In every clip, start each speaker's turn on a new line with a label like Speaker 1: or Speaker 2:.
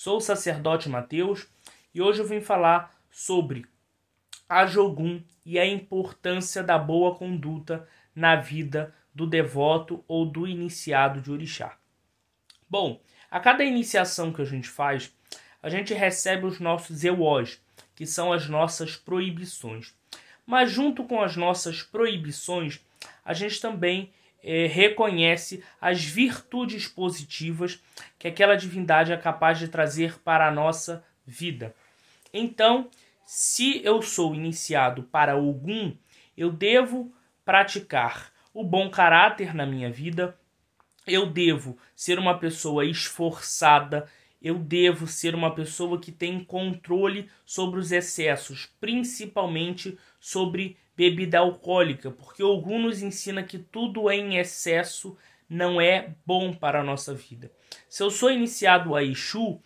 Speaker 1: Sou o sacerdote Mateus e hoje eu vim falar sobre a Jogum e a importância da boa conduta na vida do devoto ou do iniciado de orixá. Bom, a cada iniciação que a gente faz, a gente recebe os nossos euós, que são as nossas proibições. Mas junto com as nossas proibições, a gente também é, reconhece as virtudes positivas que aquela divindade é capaz de trazer para a nossa vida. Então, se eu sou iniciado para algum, eu devo praticar o bom caráter na minha vida, eu devo ser uma pessoa esforçada, eu devo ser uma pessoa que tem controle sobre os excessos, principalmente sobre bebida alcoólica, porque Ogum nos ensina que tudo em excesso não é bom para a nossa vida. Se eu sou iniciado a Exu,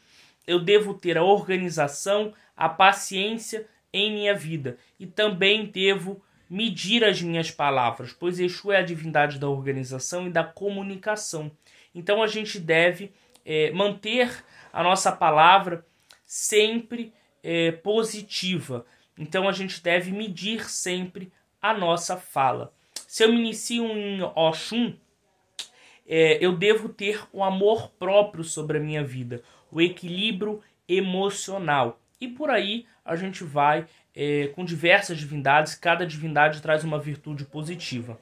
Speaker 1: eu devo ter a organização, a paciência em minha vida e também devo medir as minhas palavras, pois Exu é a divindade da organização e da comunicação. Então a gente deve é, manter a nossa palavra sempre é, positiva. Então a gente deve medir sempre a nossa fala. Se eu me inicio em Oxum, é, eu devo ter o um amor próprio sobre a minha vida, o equilíbrio emocional. E por aí a gente vai é, com diversas divindades, cada divindade traz uma virtude positiva.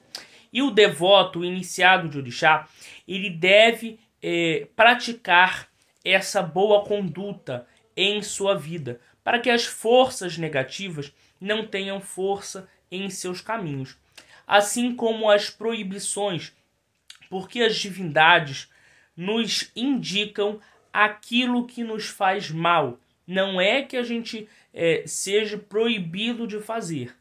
Speaker 1: E o devoto, o iniciado de orixá, ele deve é, praticar essa boa conduta em sua vida, para que as forças negativas não tenham força em seus caminhos, assim como as proibições, porque as divindades nos indicam aquilo que nos faz mal. Não é que a gente é, seja proibido de fazer,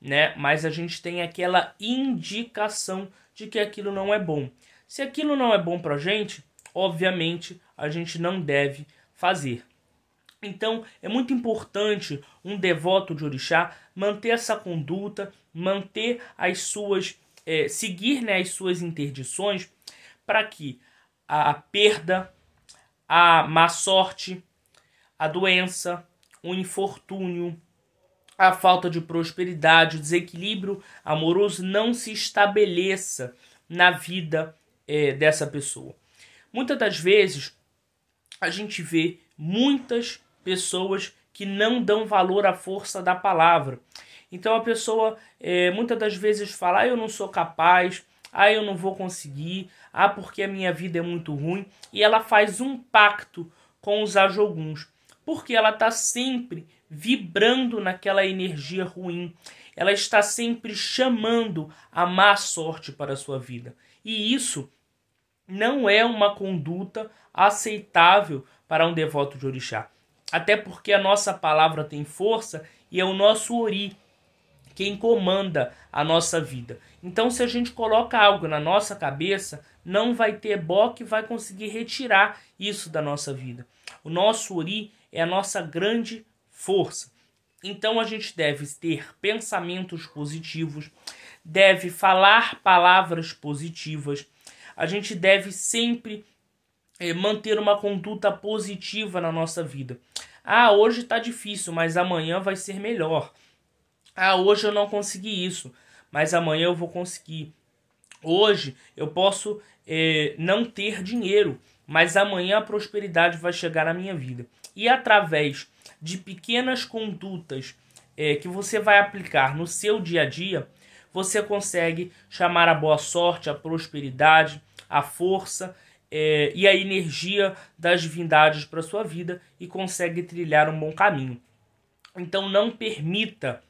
Speaker 1: né? Mas a gente tem aquela indicação de que aquilo não é bom. Se aquilo não é bom para gente, obviamente a gente não deve fazer. Então é muito importante um devoto de orixá manter essa conduta, manter as suas, é, seguir né, as suas interdições para que a perda, a má sorte, a doença, o infortúnio, a falta de prosperidade, o desequilíbrio amoroso não se estabeleça na vida é, dessa pessoa. Muitas das vezes a gente vê muitas pessoas que não dão valor à força da palavra. Então a pessoa é, muitas das vezes fala: ah, eu não sou capaz, ah, eu não vou conseguir, ah, porque a minha vida é muito ruim, e ela faz um pacto com os ajoguns, porque ela está sempre vibrando naquela energia ruim, ela está sempre chamando a má sorte para a sua vida. E isso não é uma conduta aceitável para um devoto de orixá. Até porque a nossa palavra tem força e é o nosso ori quem comanda a nossa vida. Então, se a gente coloca algo na nossa cabeça, não vai ter bó que vai conseguir retirar isso da nossa vida. O nosso ori é a nossa grande força. Então, a gente deve ter pensamentos positivos, deve falar palavras positivas a gente deve sempre é, manter uma conduta positiva na nossa vida. Ah, hoje está difícil, mas amanhã vai ser melhor. Ah, hoje eu não consegui isso, mas amanhã eu vou conseguir. Hoje eu posso é, não ter dinheiro, mas amanhã a prosperidade vai chegar na minha vida. E através de pequenas condutas é, que você vai aplicar no seu dia a dia, você consegue chamar a boa sorte, a prosperidade, a força é, e a energia das divindades para sua vida e consegue trilhar um bom caminho. Então não permita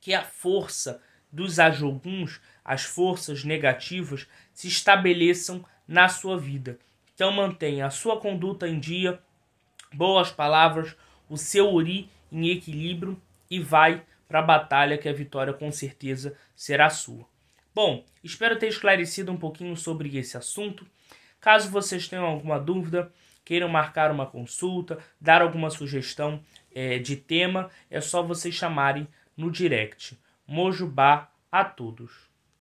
Speaker 1: que a força dos ajoguns, as forças negativas, se estabeleçam na sua vida. Então mantenha a sua conduta em dia, boas palavras, o seu ori em equilíbrio e vai para a batalha que a vitória com certeza será sua. Bom, espero ter esclarecido um pouquinho sobre esse assunto. Caso vocês tenham alguma dúvida, queiram marcar uma consulta, dar alguma sugestão é, de tema, é só vocês chamarem no direct. Mojubá a todos!